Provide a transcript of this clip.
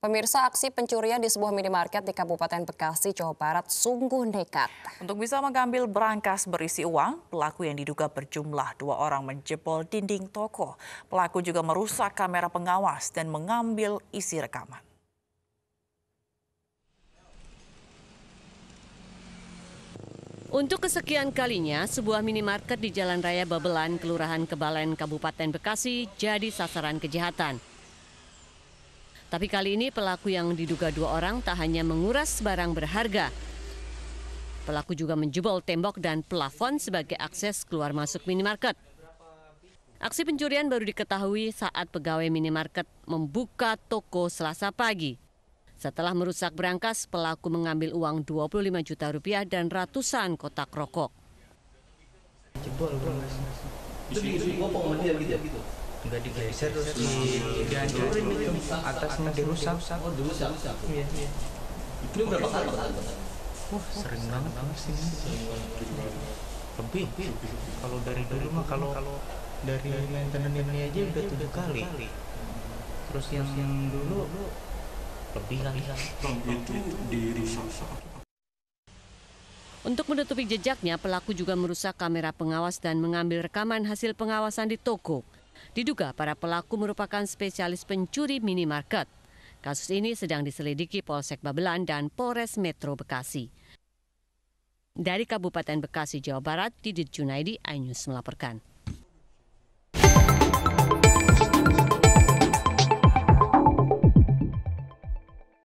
Pemirsa aksi pencurian di sebuah minimarket di Kabupaten Bekasi, Jawa Barat sungguh nekat. Untuk bisa mengambil berangkas berisi uang, pelaku yang diduga berjumlah dua orang menjebol dinding toko. Pelaku juga merusak kamera pengawas dan mengambil isi rekaman. Untuk kesekian kalinya, sebuah minimarket di Jalan Raya Babelan, Kelurahan Kebalen, Kabupaten Bekasi jadi sasaran kejahatan. Tapi kali ini pelaku yang diduga dua orang tak hanya menguras barang berharga, pelaku juga menjebol tembok dan plafon sebagai akses keluar masuk minimarket. Aksi pencurian baru diketahui saat pegawai minimarket membuka toko selasa pagi. Setelah merusak berangkas, pelaku mengambil uang 25 juta rupiah dan ratusan kotak rokok nggak digeser terus dihancurin itu atasnya dirusak oh dirusak iya iya itu berapa kali wah sering banget banget sih lebih kalau dari dulu mah kalau kalau dari maintenance ini aja udah tujuh kali terus yang yang dulu lebih kali itu dirusak untuk menutupi jejaknya, pelaku juga merusak kamera pengawas dan mengambil rekaman hasil pengawasan di toko. Diduga para pelaku merupakan spesialis pencuri minimarket. Kasus ini sedang diselidiki Polsek Babelan dan Polres Metro Bekasi. Dari Kabupaten Bekasi, Jawa Barat, Didit Junaidi, iNews melaporkan.